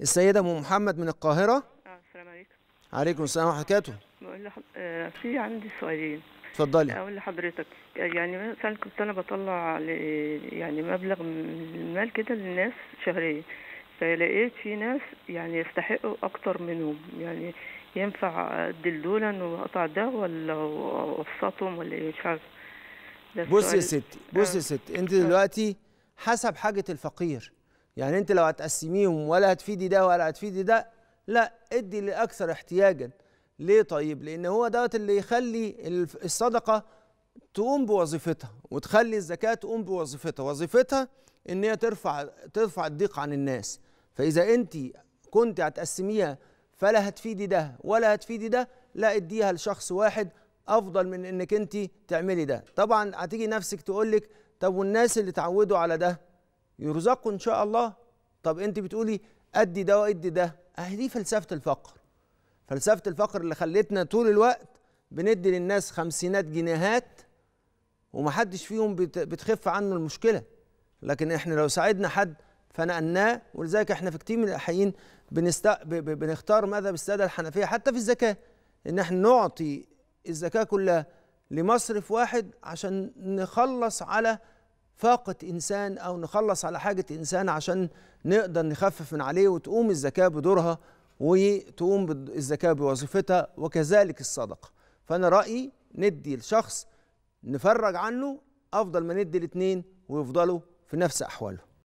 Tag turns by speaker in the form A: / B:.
A: السيدة أم محمد من القاهرة
B: اه السلام عليكم
A: عليكم السلام ورحمة الله
B: بقول لحض... آه، في عندي سؤالين
A: اتفضلي اقول
B: لحضرتك يعني مثلا كنت انا بطلع يعني مبلغ من المال كده للناس شهريا فلقيت في ناس يعني يستحقوا اكتر منهم يعني ينفع أدل دولا واقطع ده ولا اوسطهم ولا ايه مش عارف
A: بصي يا ستي بصي يا آه. ستي انت دلوقتي حسب حاجه الفقير يعني انت لو هتقسميهم ولا هتفيدي ده ولا هتفيدي ده لا ادي لاكثر احتياجا ليه طيب لان هو دوت اللي يخلي الصدقه تقوم بوظيفتها وتخلي الزكاه تقوم بوظيفتها وظيفتها ان هي ترفع ترفع الضيق عن الناس فاذا انت كنت هتقسميها فلا هتفيدي ده ولا هتفيدي ده لا اديها لشخص واحد افضل من انك انت تعملي ده طبعا هتيجي نفسك تقول لك طب والناس اللي اتعودوا على ده يرزقوا ان شاء الله طب انت بتقولي ادي ده وادي ده اهي دي فلسفه الفقر فلسفه الفقر اللي خلتنا طول الوقت بندي للناس خمسينات جنيهات ومحدش فيهم بتخف عنه المشكله لكن احنا لو ساعدنا حد فنقلناه ولذلك احنا في كتير من الاحيان بنست... بنختار ماذا بالساده الحنفيه حتى في الزكاه ان احنا نعطي الزكاه كلها لمصرف واحد عشان نخلص على فاقت إنسان أو نخلص على حاجة إنسان عشان نقدر نخفف من عليه وتقوم الزكاة بدورها وتقوم الزكاة بوظيفتها وكذلك الصدقة فأنا رأيي ندي لشخص نفرج عنه أفضل ما ندي الاتنين ويفضلوا في نفس أحواله